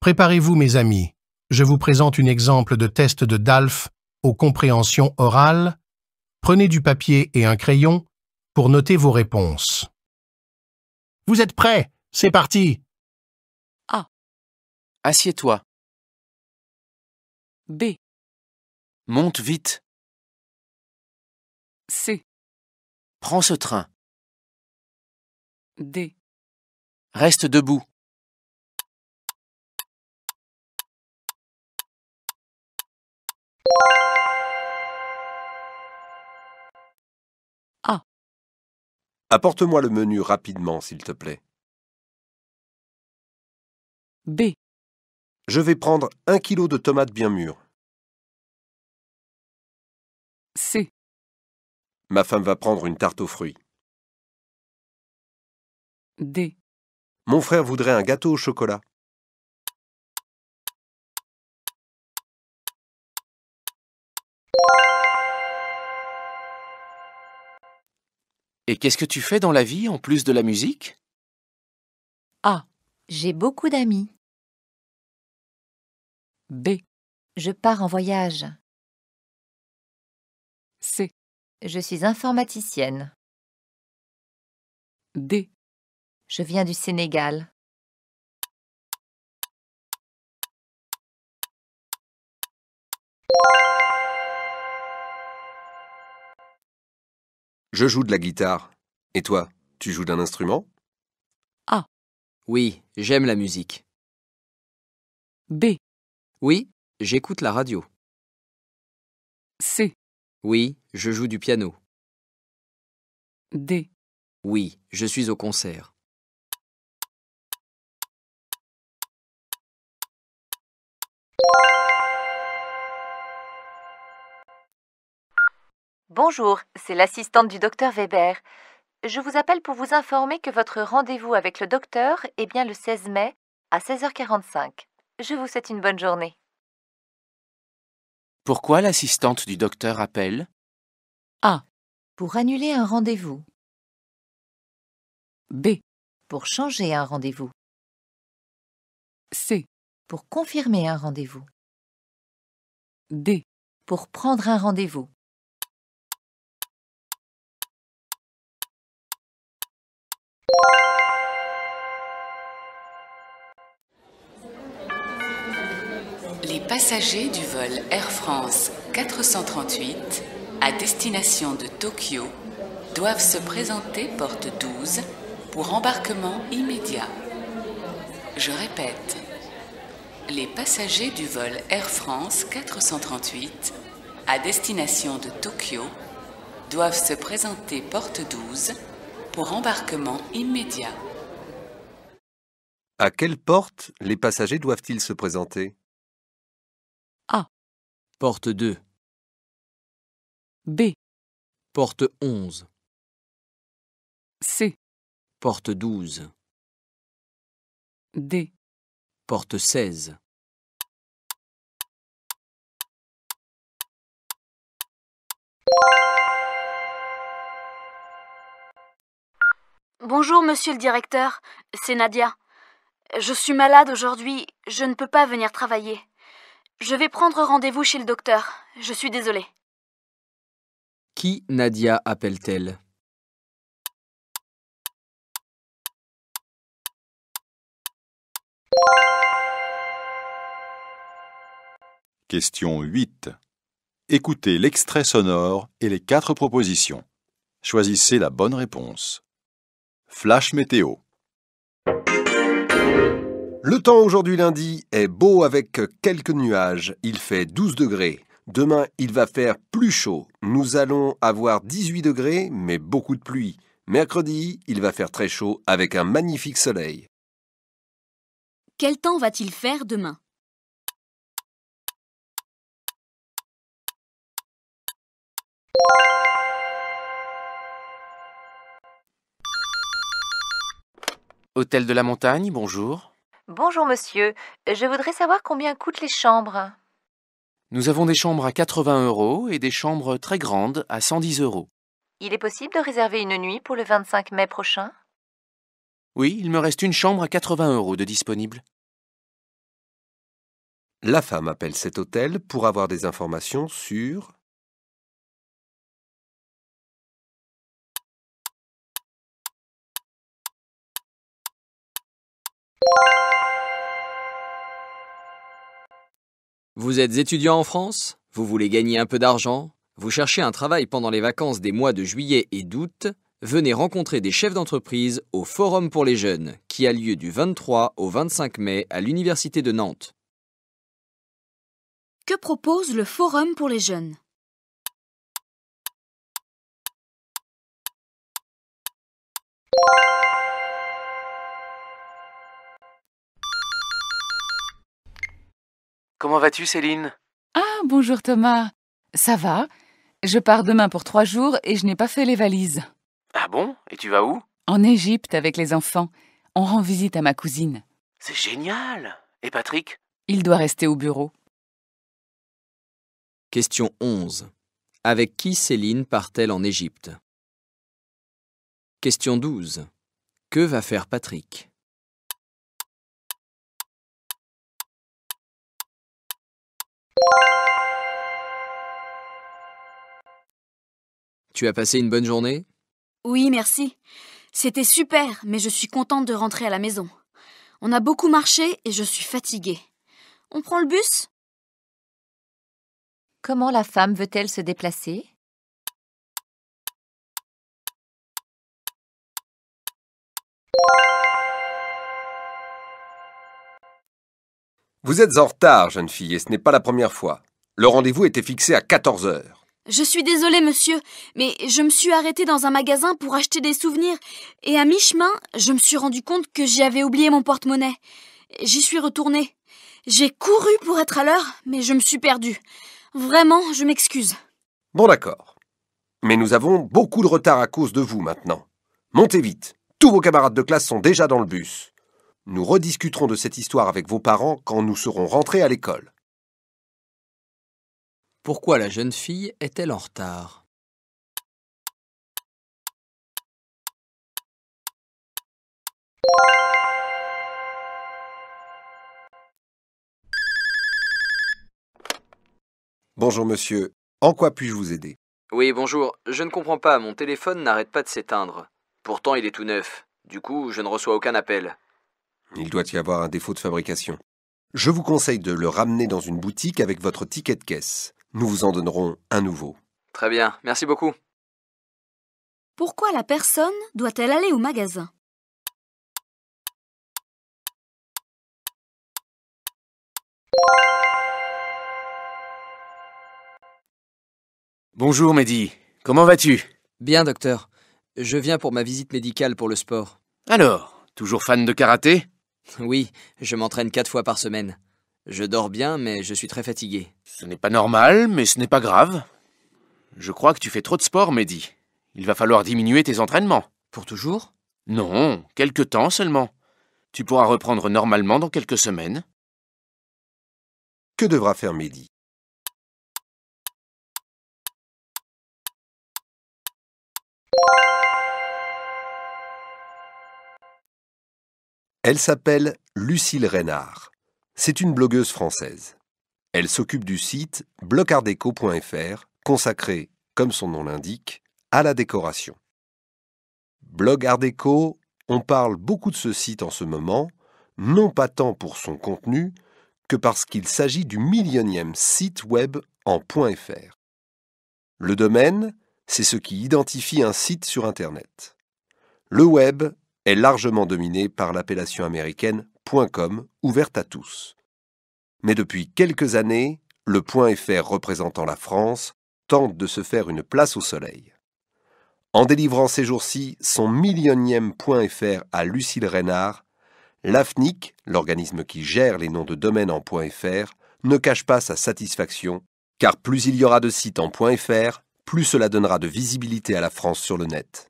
Préparez-vous, mes amis. Je vous présente un exemple de test de DALF aux compréhensions orales. Prenez du papier et un crayon pour noter vos réponses. Vous êtes prêts C'est parti A. Assieds-toi. B. Monte vite. C. Prends ce train. D. Reste debout. A. Ah. Apporte-moi le menu rapidement, s'il te plaît. B. Je vais prendre un kilo de tomates bien mûres. C. Ma femme va prendre une tarte aux fruits. D. Mon frère voudrait un gâteau au chocolat. Et qu'est-ce que tu fais dans la vie en plus de la musique A. J'ai beaucoup d'amis. B. Je pars en voyage. C. Je suis informaticienne. D. Je viens du Sénégal. Je joue de la guitare. Et toi, tu joues d'un instrument A. Oui, j'aime la musique. B. Oui, j'écoute la radio. C. Oui, je joue du piano. D. Oui, je suis au concert. Bonjour, c'est l'assistante du docteur Weber. Je vous appelle pour vous informer que votre rendez-vous avec le docteur est bien le 16 mai à 16h45. Je vous souhaite une bonne journée. Pourquoi l'assistante du docteur appelle A. Pour annuler un rendez-vous. B. Pour changer un rendez-vous. C. Pour confirmer un rendez-vous. D. Pour prendre un rendez-vous. Les passagers du vol Air France 438 à destination de Tokyo doivent se présenter porte 12 pour embarquement immédiat. Je répète, les passagers du vol Air France 438 à destination de Tokyo doivent se présenter porte 12 pour embarquement immédiat. À quelle porte les passagers doivent-ils se présenter Porte 2. B. Porte onze. C. Porte douze. D. Porte seize. Bonjour, monsieur le directeur, c'est Nadia. Je suis malade aujourd'hui, je ne peux pas venir travailler. Je vais prendre rendez-vous chez le docteur. Je suis désolée. Qui Nadia appelle-t-elle Question 8. Écoutez l'extrait sonore et les quatre propositions. Choisissez la bonne réponse. Flash météo. Le temps aujourd'hui lundi est beau avec quelques nuages. Il fait 12 degrés. Demain, il va faire plus chaud. Nous allons avoir 18 degrés, mais beaucoup de pluie. Mercredi, il va faire très chaud avec un magnifique soleil. Quel temps va-t-il faire demain Hôtel de la Montagne, bonjour. Bonjour monsieur, je voudrais savoir combien coûtent les chambres. Nous avons des chambres à 80 euros et des chambres très grandes à 110 euros. Il est possible de réserver une nuit pour le 25 mai prochain Oui, il me reste une chambre à 80 euros de disponible. La femme appelle cet hôtel pour avoir des informations sur Vous êtes étudiant en France Vous voulez gagner un peu d'argent Vous cherchez un travail pendant les vacances des mois de juillet et d'août Venez rencontrer des chefs d'entreprise au Forum pour les jeunes, qui a lieu du 23 au 25 mai à l'Université de Nantes. Que propose le Forum pour les jeunes Comment vas-tu, Céline Ah, bonjour Thomas. Ça va Je pars demain pour trois jours et je n'ai pas fait les valises. Ah bon Et tu vas où En Égypte avec les enfants. On rend visite à ma cousine. C'est génial Et Patrick Il doit rester au bureau. Question 11. Avec qui Céline part-elle en Égypte Question 12. Que va faire Patrick Tu as passé une bonne journée Oui, merci. C'était super, mais je suis contente de rentrer à la maison. On a beaucoup marché et je suis fatiguée. On prend le bus Comment la femme veut-elle se déplacer Vous êtes en retard, jeune fille, et ce n'est pas la première fois. Le rendez-vous était fixé à 14 heures. Je suis désolée, monsieur, mais je me suis arrêtée dans un magasin pour acheter des souvenirs, et à mi-chemin, je me suis rendu compte que j'y avais oublié mon porte-monnaie. J'y suis retournée. J'ai couru pour être à l'heure, mais je me suis perdue. Vraiment, je m'excuse. Bon d'accord. Mais nous avons beaucoup de retard à cause de vous maintenant. Montez vite. Tous vos camarades de classe sont déjà dans le bus. Nous rediscuterons de cette histoire avec vos parents quand nous serons rentrés à l'école. Pourquoi la jeune fille est-elle en retard Bonjour monsieur, en quoi puis-je vous aider Oui, bonjour, je ne comprends pas, mon téléphone n'arrête pas de s'éteindre. Pourtant, il est tout neuf. Du coup, je ne reçois aucun appel. Il doit y avoir un défaut de fabrication. Je vous conseille de le ramener dans une boutique avec votre ticket de caisse nous vous en donnerons un nouveau. Très bien, merci beaucoup. Pourquoi la personne doit-elle aller au magasin Bonjour Mehdi, comment vas-tu Bien docteur, je viens pour ma visite médicale pour le sport. Alors, toujours fan de karaté Oui, je m'entraîne quatre fois par semaine. Je dors bien, mais je suis très fatigué. Ce n'est pas normal, mais ce n'est pas grave. Je crois que tu fais trop de sport, Mehdi. Il va falloir diminuer tes entraînements. Pour toujours Non, quelque temps seulement. Tu pourras reprendre normalement dans quelques semaines. Que devra faire Mehdi Elle s'appelle Lucille Reynard c'est une blogueuse française. Elle s'occupe du site blogardeco.fr, consacré, comme son nom l'indique, à la décoration. Blog Art on parle beaucoup de ce site en ce moment, non pas tant pour son contenu que parce qu'il s'agit du millionième site web en .fr. Le domaine, c'est ce qui identifie un site sur Internet. Le web est largement dominé par l'appellation américaine .com ouverte à tous. Mais depuis quelques années, le .fr représentant la France tente de se faire une place au soleil. En délivrant ces jours-ci son millionième .fr à Lucille Reynard, l'AFNIC, l'organisme qui gère les noms de domaine en .fr, ne cache pas sa satisfaction, car plus il y aura de sites en .fr, plus cela donnera de visibilité à la France sur le net.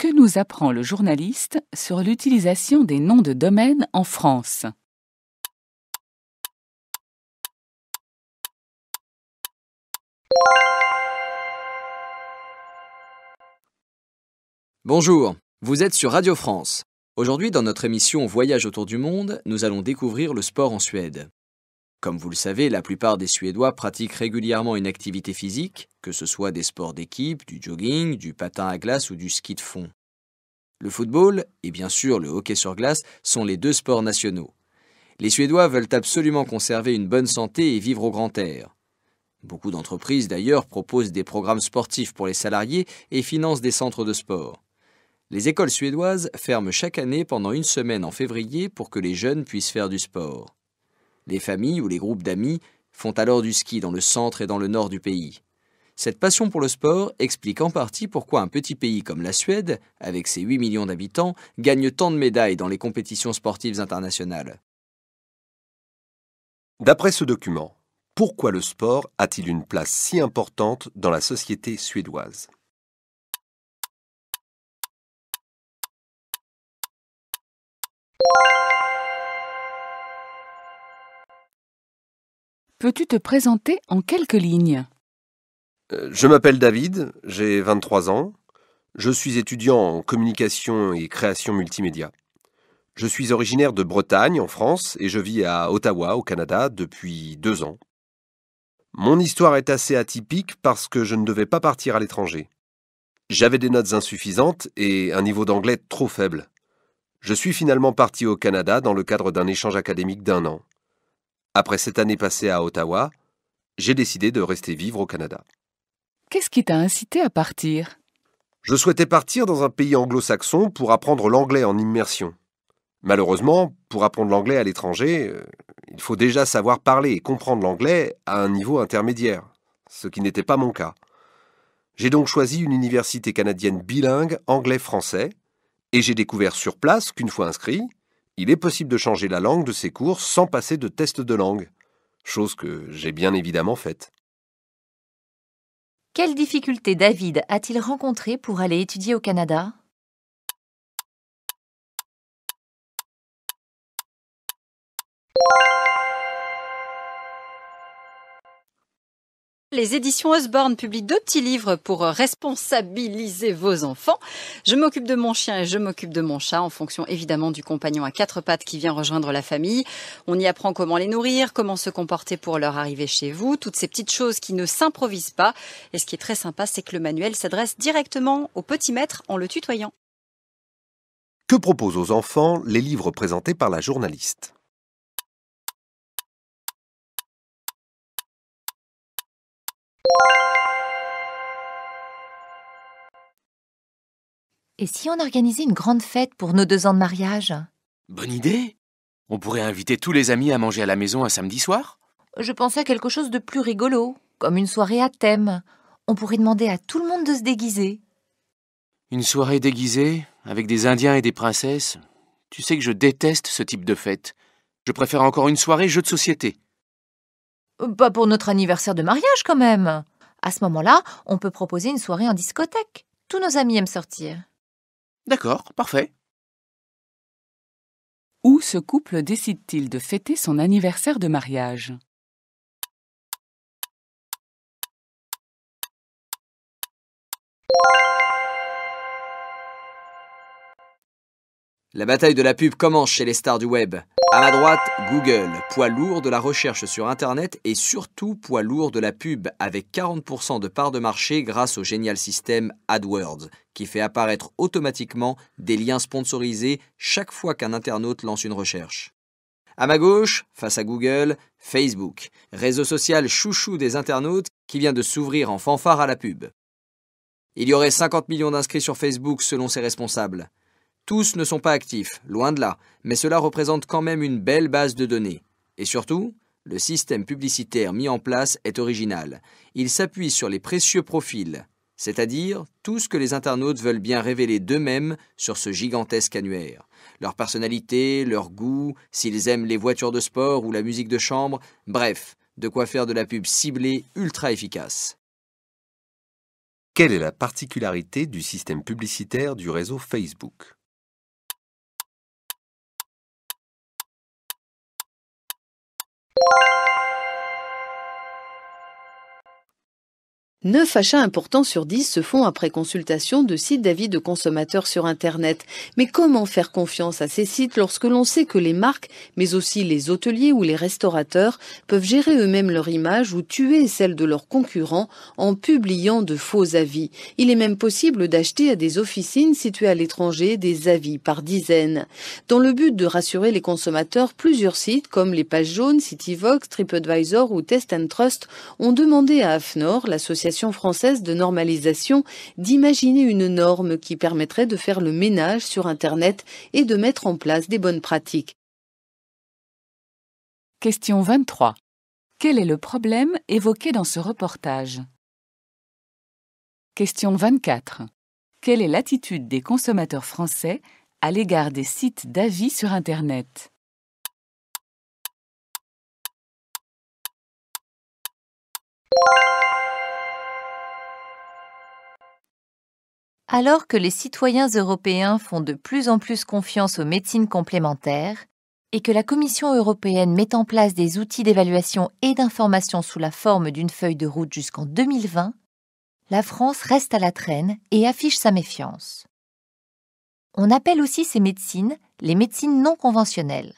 Que nous apprend le journaliste sur l'utilisation des noms de domaine en France Bonjour, vous êtes sur Radio France. Aujourd'hui, dans notre émission Voyage autour du monde, nous allons découvrir le sport en Suède. Comme vous le savez, la plupart des Suédois pratiquent régulièrement une activité physique, que ce soit des sports d'équipe, du jogging, du patin à glace ou du ski de fond. Le football et bien sûr le hockey sur glace sont les deux sports nationaux. Les Suédois veulent absolument conserver une bonne santé et vivre au grand air. Beaucoup d'entreprises d'ailleurs proposent des programmes sportifs pour les salariés et financent des centres de sport. Les écoles suédoises ferment chaque année pendant une semaine en février pour que les jeunes puissent faire du sport. Les familles ou les groupes d'amis font alors du ski dans le centre et dans le nord du pays. Cette passion pour le sport explique en partie pourquoi un petit pays comme la Suède, avec ses 8 millions d'habitants, gagne tant de médailles dans les compétitions sportives internationales. D'après ce document, pourquoi le sport a-t-il une place si importante dans la société suédoise Peux-tu te présenter en quelques lignes euh, Je m'appelle David, j'ai 23 ans. Je suis étudiant en communication et création multimédia. Je suis originaire de Bretagne, en France, et je vis à Ottawa, au Canada, depuis deux ans. Mon histoire est assez atypique parce que je ne devais pas partir à l'étranger. J'avais des notes insuffisantes et un niveau d'anglais trop faible. Je suis finalement parti au Canada dans le cadre d'un échange académique d'un an. Après cette année passée à Ottawa, j'ai décidé de rester vivre au Canada. Qu'est-ce qui t'a incité à partir Je souhaitais partir dans un pays anglo-saxon pour apprendre l'anglais en immersion. Malheureusement, pour apprendre l'anglais à l'étranger, euh, il faut déjà savoir parler et comprendre l'anglais à un niveau intermédiaire, ce qui n'était pas mon cas. J'ai donc choisi une université canadienne bilingue anglais-français, et j'ai découvert sur place qu'une fois inscrit, il est possible de changer la langue de ses cours sans passer de test de langue, chose que j'ai bien évidemment faite. Quelles difficultés David a-t-il rencontrées pour aller étudier au Canada Les éditions Osborne publient deux petits livres pour euh, responsabiliser vos enfants. Je m'occupe de mon chien et je m'occupe de mon chat en fonction évidemment du compagnon à quatre pattes qui vient rejoindre la famille. On y apprend comment les nourrir, comment se comporter pour leur arriver chez vous, toutes ces petites choses qui ne s'improvisent pas. Et ce qui est très sympa, c'est que le manuel s'adresse directement au petit maître en le tutoyant. Que proposent aux enfants les livres présentés par la journaliste Et si on organisait une grande fête pour nos deux ans de mariage Bonne idée On pourrait inviter tous les amis à manger à la maison un samedi soir Je pensais à quelque chose de plus rigolo, comme une soirée à thème. On pourrait demander à tout le monde de se déguiser. Une soirée déguisée, avec des Indiens et des princesses Tu sais que je déteste ce type de fête. Je préfère encore une soirée jeu de société. Euh, pas pour notre anniversaire de mariage quand même. À ce moment-là, on peut proposer une soirée en discothèque. Tous nos amis aiment sortir. D'accord, parfait. Où ce couple décide-t-il de fêter son anniversaire de mariage La bataille de la pub commence chez les stars du web. À ma droite, Google, poids lourd de la recherche sur Internet et surtout poids lourd de la pub, avec 40% de part de marché grâce au génial système AdWords, qui fait apparaître automatiquement des liens sponsorisés chaque fois qu'un internaute lance une recherche. À ma gauche, face à Google, Facebook, réseau social chouchou des internautes qui vient de s'ouvrir en fanfare à la pub. Il y aurait 50 millions d'inscrits sur Facebook selon ses responsables. Tous ne sont pas actifs, loin de là, mais cela représente quand même une belle base de données. Et surtout, le système publicitaire mis en place est original. Il s'appuie sur les précieux profils, c'est-à-dire tout ce que les internautes veulent bien révéler d'eux-mêmes sur ce gigantesque annuaire. Leur personnalité, leur goût, s'ils aiment les voitures de sport ou la musique de chambre, bref, de quoi faire de la pub ciblée ultra efficace. Quelle est la particularité du système publicitaire du réseau Facebook What? 9 achats importants sur 10 se font après consultation de sites d'avis de consommateurs sur Internet. Mais comment faire confiance à ces sites lorsque l'on sait que les marques, mais aussi les hôteliers ou les restaurateurs, peuvent gérer eux-mêmes leur image ou tuer celle de leurs concurrents en publiant de faux avis Il est même possible d'acheter à des officines situées à l'étranger des avis par dizaines. Dans le but de rassurer les consommateurs, plusieurs sites comme les Pages Jaunes, Cityvox, TripAdvisor ou Test and Trust ont demandé à AFNOR, l'association française de normalisation d'imaginer une norme qui permettrait de faire le ménage sur Internet et de mettre en place des bonnes pratiques. Question 23. Quel est le problème évoqué dans ce reportage Question 24. Quelle est l'attitude des consommateurs français à l'égard des sites d'avis sur Internet Alors que les citoyens européens font de plus en plus confiance aux médecines complémentaires et que la Commission européenne met en place des outils d'évaluation et d'information sous la forme d'une feuille de route jusqu'en 2020, la France reste à la traîne et affiche sa méfiance. On appelle aussi ces médecines les médecines non conventionnelles.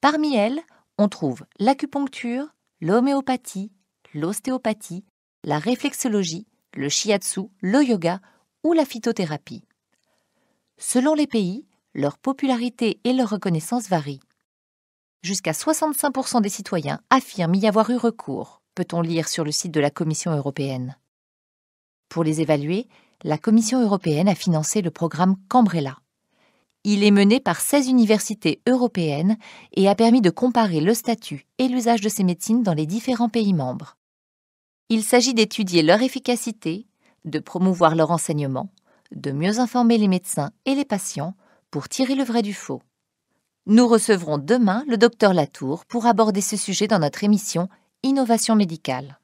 Parmi elles, on trouve l'acupuncture, l'homéopathie, l'ostéopathie, la réflexologie, le shiatsu, le yoga ou la phytothérapie. Selon les pays, leur popularité et leur reconnaissance varient. Jusqu'à 65% des citoyens affirment y avoir eu recours, peut-on lire sur le site de la Commission européenne. Pour les évaluer, la Commission européenne a financé le programme Cambrella. Il est mené par 16 universités européennes et a permis de comparer le statut et l'usage de ces médecines dans les différents pays membres. Il s'agit d'étudier leur efficacité, de promouvoir leur enseignement, de mieux informer les médecins et les patients pour tirer le vrai du faux. Nous recevrons demain le docteur Latour pour aborder ce sujet dans notre émission Innovation médicale.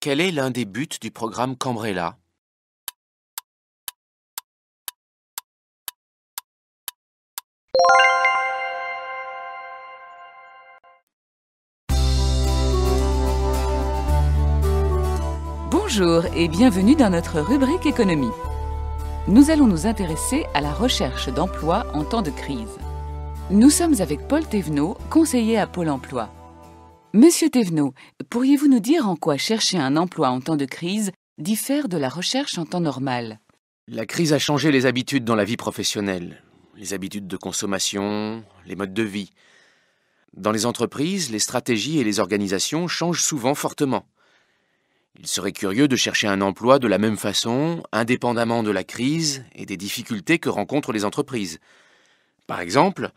Quel est l'un des buts du programme Cambrella Bonjour et bienvenue dans notre rubrique économie. Nous allons nous intéresser à la recherche d'emploi en temps de crise. Nous sommes avec Paul Thévenot, conseiller à Pôle emploi. Monsieur Thévenot, pourriez-vous nous dire en quoi chercher un emploi en temps de crise diffère de la recherche en temps normal La crise a changé les habitudes dans la vie professionnelle, les habitudes de consommation, les modes de vie. Dans les entreprises, les stratégies et les organisations changent souvent fortement. Il serait curieux de chercher un emploi de la même façon, indépendamment de la crise et des difficultés que rencontrent les entreprises. Par exemple,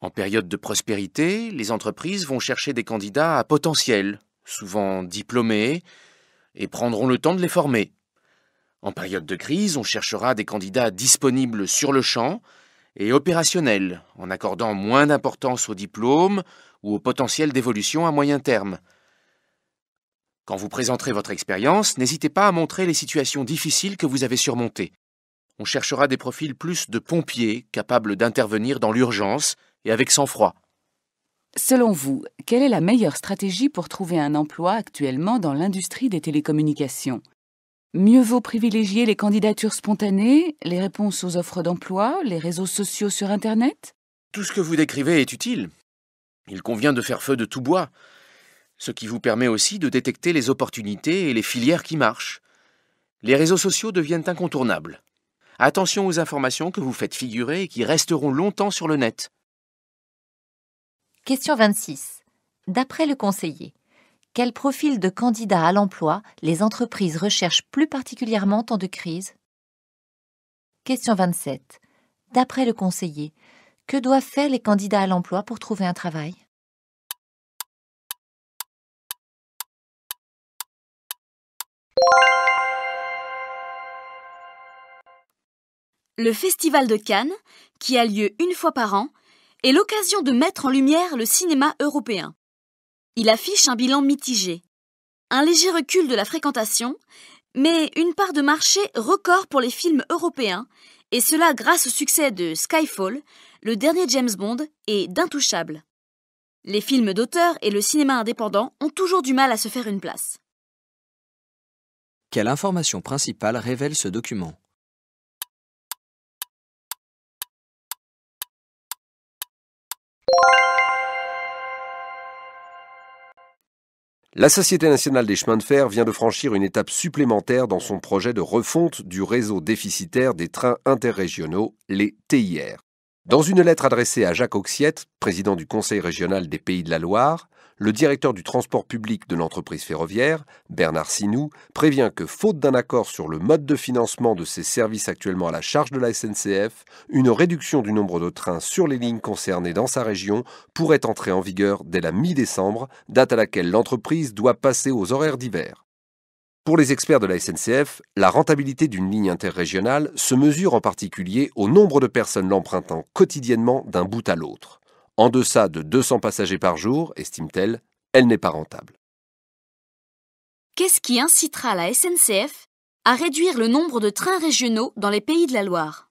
en période de prospérité, les entreprises vont chercher des candidats à potentiel, souvent diplômés, et prendront le temps de les former. En période de crise, on cherchera des candidats disponibles sur le champ et opérationnels, en accordant moins d'importance aux diplômes ou au potentiel d'évolution à moyen terme. Quand vous présenterez votre expérience, n'hésitez pas à montrer les situations difficiles que vous avez surmontées. On cherchera des profils plus de pompiers capables d'intervenir dans l'urgence et avec sang-froid. Selon vous, quelle est la meilleure stratégie pour trouver un emploi actuellement dans l'industrie des télécommunications Mieux vaut privilégier les candidatures spontanées, les réponses aux offres d'emploi, les réseaux sociaux sur Internet Tout ce que vous décrivez est utile. Il convient de faire feu de tout bois, ce qui vous permet aussi de détecter les opportunités et les filières qui marchent. Les réseaux sociaux deviennent incontournables. Attention aux informations que vous faites figurer et qui resteront longtemps sur le net. Question 26. D'après le conseiller, quel profil de candidat à l'emploi les entreprises recherchent plus particulièrement en temps de crise Question 27. D'après le conseiller, que doivent faire les candidats à l'emploi pour trouver un travail Le Festival de Cannes, qui a lieu une fois par an, est l'occasion de mettre en lumière le cinéma européen. Il affiche un bilan mitigé, un léger recul de la fréquentation, mais une part de marché record pour les films européens, et cela grâce au succès de Skyfall, le dernier James Bond, et d'Intouchables. Les films d'auteur et le cinéma indépendant ont toujours du mal à se faire une place. Quelle information principale révèle ce document La Société nationale des chemins de fer vient de franchir une étape supplémentaire dans son projet de refonte du réseau déficitaire des trains interrégionaux, les TIR. Dans une lettre adressée à Jacques Auxiette, président du Conseil régional des Pays de la Loire, le directeur du transport public de l'entreprise ferroviaire, Bernard Sinou, prévient que, faute d'un accord sur le mode de financement de ses services actuellement à la charge de la SNCF, une réduction du nombre de trains sur les lignes concernées dans sa région pourrait entrer en vigueur dès la mi-décembre, date à laquelle l'entreprise doit passer aux horaires d'hiver. Pour les experts de la SNCF, la rentabilité d'une ligne interrégionale se mesure en particulier au nombre de personnes l'empruntant quotidiennement d'un bout à l'autre. En deçà de 200 passagers par jour, estime-t-elle, elle, n'est pas rentable. Qu'est-ce qui incitera la SNCF à réduire le nombre de trains régionaux dans les pays de la Loire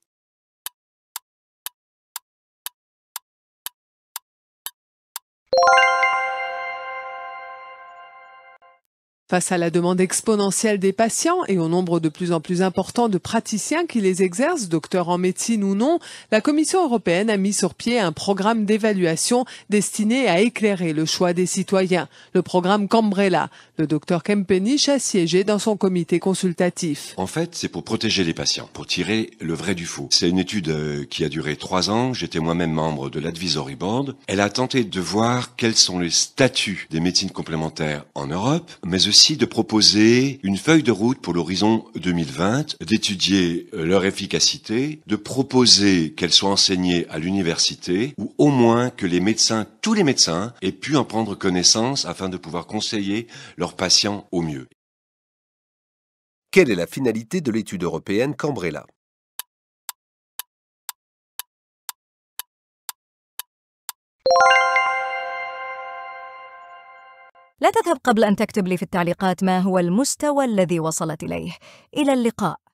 Face à la demande exponentielle des patients et au nombre de plus en plus important de praticiens qui les exercent, docteurs en médecine ou non, la Commission européenne a mis sur pied un programme d'évaluation destiné à éclairer le choix des citoyens, le programme Cambrella. Le docteur Kempenich a siégé dans son comité consultatif. En fait, c'est pour protéger les patients, pour tirer le vrai du faux. C'est une étude euh, qui a duré trois ans. J'étais moi-même membre de l'Advisory Board. Elle a tenté de voir quels sont les statuts des médecines complémentaires en Europe, mais aussi de proposer une feuille de route pour l'horizon 2020, d'étudier euh, leur efficacité, de proposer qu'elles soient enseignées à l'université ou au moins que les médecins, tous les médecins, aient pu en prendre connaissance afin de pouvoir conseiller leurs patients au mieux. Quelle est la finalité de l'étude européenne Cambrella لا تذهب قبل أن تكتب لي في التعليقات ما هو المستوى الذي وصلت إليه إلى اللقاء